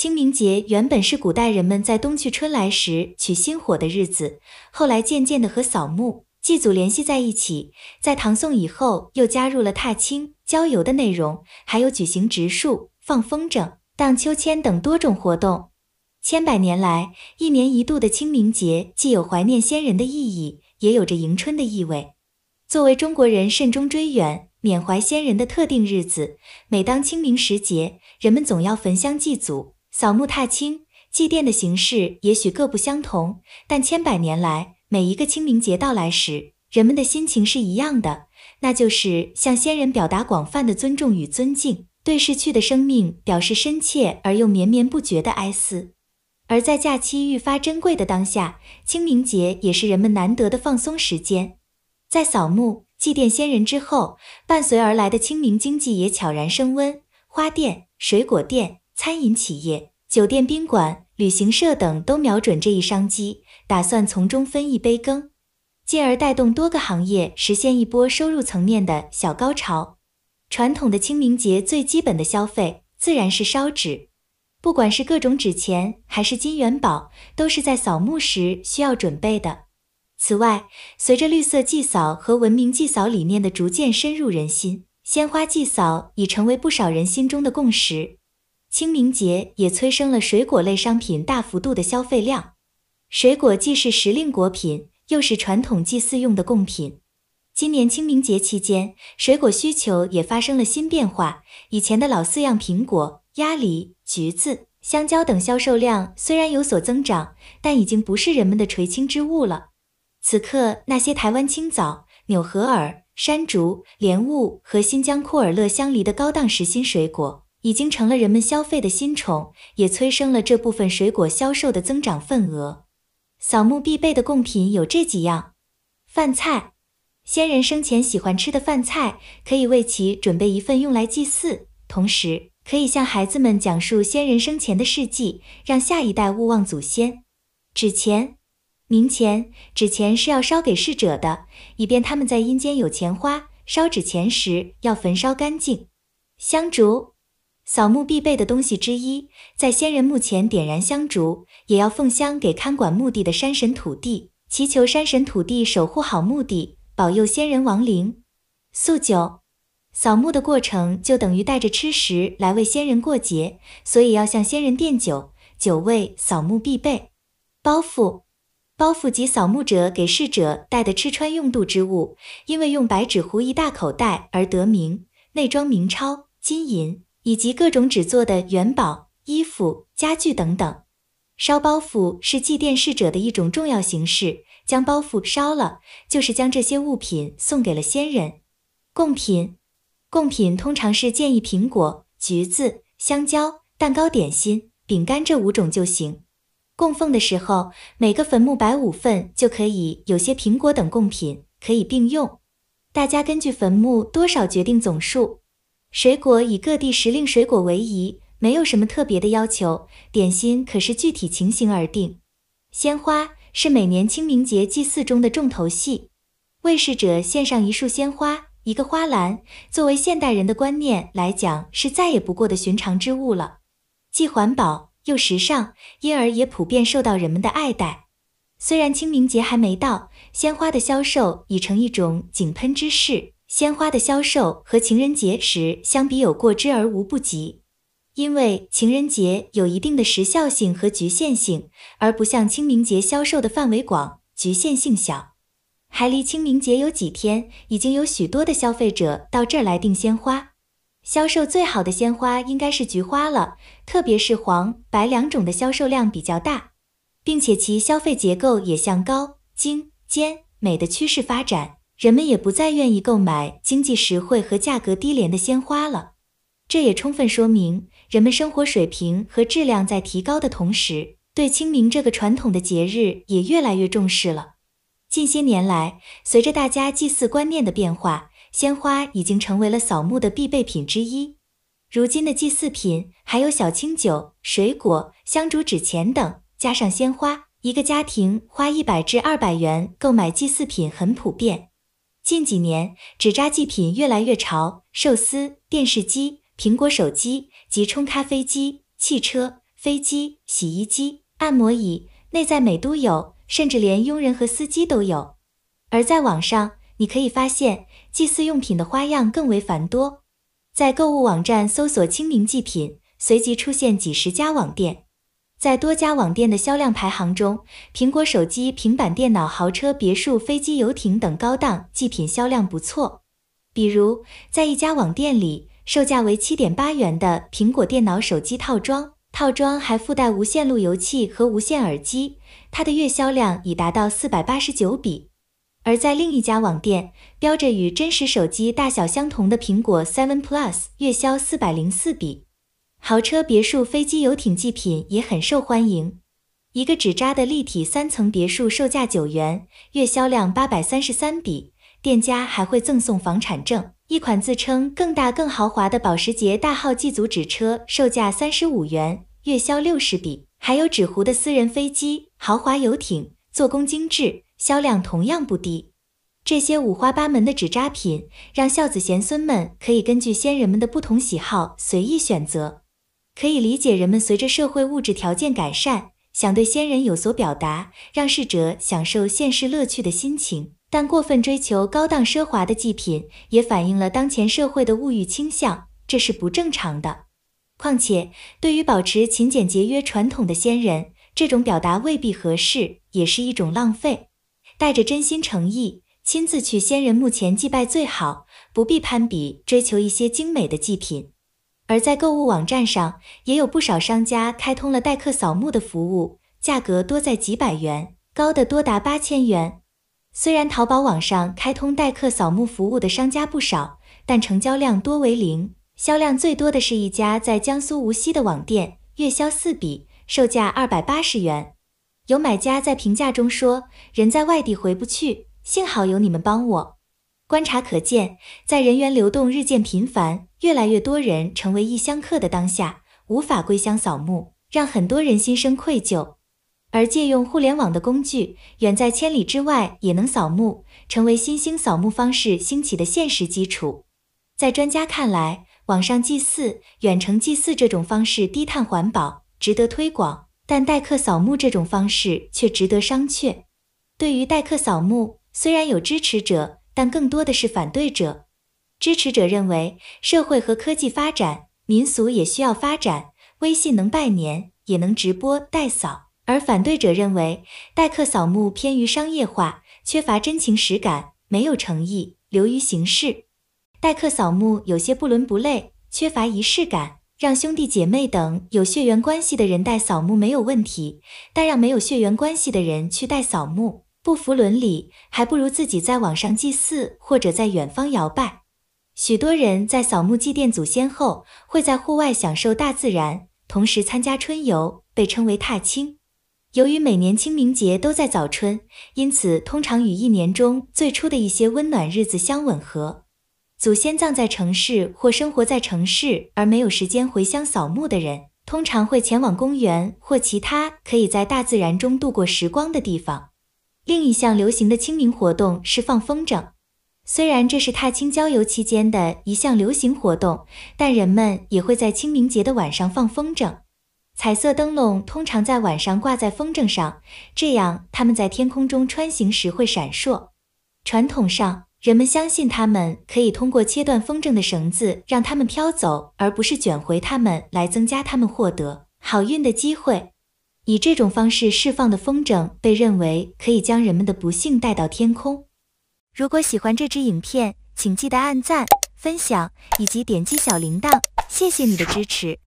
清明节原本是古代人们在冬去春来时取新火的日子，后来渐渐的和扫墓、祭祖联系在一起，在唐宋以后又加入了踏青、郊游的内容，还有举行植树、放风筝、荡秋千等多种活动。千百年来，一年一度的清明节既有怀念先人的意义，也有着迎春的意味。作为中国人慎终追远、缅怀先人的特定日子，每当清明时节，人们总要焚香祭祖。扫墓、踏青、祭奠的形式也许各不相同，但千百年来，每一个清明节到来时，人们的心情是一样的，那就是向先人表达广泛的尊重与尊敬，对逝去的生命表示深切而又绵绵不绝的哀思。而在假期愈发珍贵的当下，清明节也是人们难得的放松时间。在扫墓、祭奠先人之后，伴随而来的清明经济也悄然升温，花店、水果店、餐饮企业。酒店、宾馆、旅行社等都瞄准这一商机，打算从中分一杯羹，进而带动多个行业实现一波收入层面的小高潮。传统的清明节最基本的消费自然是烧纸，不管是各种纸钱还是金元宝，都是在扫墓时需要准备的。此外，随着绿色祭扫和文明祭扫理念的逐渐深入人心，鲜花祭扫已成为不少人心中的共识。清明节也催生了水果类商品大幅度的消费量。水果既是时令果品，又是传统祭祀用的贡品。今年清明节期间，水果需求也发生了新变化。以前的老四样苹果、鸭梨、橘子、香蕉等销售量虽然有所增长，但已经不是人们的垂青之物了。此刻，那些台湾青枣、纽荷尔、山竹、莲雾和新疆库尔勒香梨的高档时新水果。已经成了人们消费的新宠，也催生了这部分水果销售的增长份额。扫墓必备的贡品有这几样：饭菜，先人生前喜欢吃的饭菜可以为其准备一份用来祭祀；同时可以向孩子们讲述先人生前的事迹，让下一代勿忘祖先。纸钱、冥钱，纸钱是要烧给逝者的，以便他们在阴间有钱花。烧纸钱时要焚烧干净。香烛。扫墓必备的东西之一，在先人墓前点燃香烛，也要奉香给看管墓地的山神土地，祈求山神土地守护好墓地，保佑先人亡灵。素酒，扫墓的过程就等于带着吃食来为先人过节，所以要向先人奠酒，酒味扫墓必备。包袱，包袱即扫墓者给逝者带的吃穿用度之物，因为用白纸糊一大口袋而得名，内装明钞金银。以及各种纸做的元宝、衣服、家具等等。烧包袱是祭奠逝者的一种重要形式，将包袱烧了，就是将这些物品送给了先人。贡品，贡品通常是建议苹果、橘子、香蕉、蛋糕、点心、饼干这五种就行。供奉的时候，每个坟墓摆五份就可以，有些苹果等贡品可以并用，大家根据坟墓多少决定总数。水果以各地时令水果为宜，没有什么特别的要求。点心可是具体情形而定。鲜花是每年清明节祭祀中的重头戏，为逝者献上一束鲜花，一个花篮，作为现代人的观念来讲，是再也不过的寻常之物了，既环保又时尚，因而也普遍受到人们的爱戴。虽然清明节还没到，鲜花的销售已成一种井喷之势。鲜花的销售和情人节时相比有过之而无不及，因为情人节有一定的时效性和局限性，而不像清明节销售的范围广、局限性小。还离清明节有几天，已经有许多的消费者到这儿来订鲜花。销售最好的鲜花应该是菊花了，特别是黄、白两种的销售量比较大，并且其消费结构也向高、精、尖、美的趋势发展。人们也不再愿意购买经济实惠和价格低廉的鲜花了，这也充分说明人们生活水平和质量在提高的同时，对清明这个传统的节日也越来越重视了。近些年来，随着大家祭祀观念的变化，鲜花已经成为了扫墓的必备品之一。如今的祭祀品还有小清酒、水果、香烛、纸钱等，加上鲜花，一个家庭花一百至二百元购买祭祀品很普遍。近几年，纸扎祭品越来越潮，寿司、电视机、苹果手机、即冲咖啡机、汽车、飞机、洗衣机、按摩椅，内在美都有，甚至连佣人和司机都有。而在网上，你可以发现祭祀用品的花样更为繁多，在购物网站搜索“清明祭品”，随即出现几十家网店。在多家网店的销量排行中，苹果手机、平板电脑、豪车、别墅、飞机、游艇等高档祭品销量不错。比如，在一家网店里，售价为七点八元的苹果电脑手机套装，套装还附带无线路由器和无线耳机，它的月销量已达到四百八十九笔。而在另一家网店，标着与真实手机大小相同的苹果 Seven Plus，月销四百零四笔。豪车、别墅、飞机、游艇祭品也很受欢迎。一个纸扎的立体三层别墅售价九元，月销量八百三十三笔，店家还会赠送房产证。一款自称更大更豪华的保时捷大号祭祖纸车，售价三十五元，月销六十笔。还有纸糊的私人飞机、豪华游艇，做工精致，销量同样不低。这些五花八门的纸扎品，让孝子贤孙们可以根据先人们的不同喜好随意选择。可以理解人们随着社会物质条件改善，想对先人有所表达，让逝者享受现世乐趣的心情。但过分追求高档奢华的祭品，也反映了当前社会的物欲倾向，这是不正常的。况且，对于保持勤俭节约传统的先人，这种表达未必合适，也是一种浪费。带着真心诚意，亲自去先人墓前祭拜最好，不必攀比，追求一些精美的祭品。而在购物网站上，也有不少商家开通了代客扫墓的服务，价格多在几百元，高的多达八千元。虽然淘宝网上开通代客扫墓服务的商家不少，但成交量多为零。销量最多的是一家在江苏无锡的网店，月销四笔，售价二百八十元。有买家在评价中说：“人在外地回不去，幸好有你们帮我。”观察可见，在人员流动日渐频繁、越来越多人成为异乡客的当下，无法归乡扫墓，让很多人心生愧疚。而借用互联网的工具，远在千里之外也能扫墓，成为新兴扫墓方式兴起的现实基础。在专家看来，网上祭祀、远程祭祀这种方式低碳环保，值得推广；但代客扫墓这种方式却值得商榷。对于代客扫墓，虽然有支持者，但更多的是反对者。支持者认为，社会和科技发展，民俗也需要发展。微信能拜年，也能直播代扫。而反对者认为，代客扫墓偏于商业化，缺乏真情实感，没有诚意，流于形式。代客扫墓有些不伦不类，缺乏仪式感。让兄弟姐妹等有血缘关系的人代扫墓没有问题，但让没有血缘关系的人去代扫墓。不服伦理，还不如自己在网上祭祀，或者在远方摇拜。许多人在扫墓祭奠祖先后，会在户外享受大自然，同时参加春游，被称为踏青。由于每年清明节都在早春，因此通常与一年中最初的一些温暖日子相吻合。祖先葬在城市或生活在城市，而没有时间回乡扫墓的人，通常会前往公园或其他可以在大自然中度过时光的地方。另一项流行的清明活动是放风筝。虽然这是踏青郊游期间的一项流行活动，但人们也会在清明节的晚上放风筝。彩色灯笼通常在晚上挂在风筝上，这样它们在天空中穿行时会闪烁。传统上，人们相信他们可以通过切断风筝的绳子，让它们飘走，而不是卷回它们，来增加他们获得好运的机会。以这种方式释放的风筝被认为可以将人们的不幸带到天空。如果喜欢这支影片，请记得按赞、分享以及点击小铃铛，谢谢你的支持。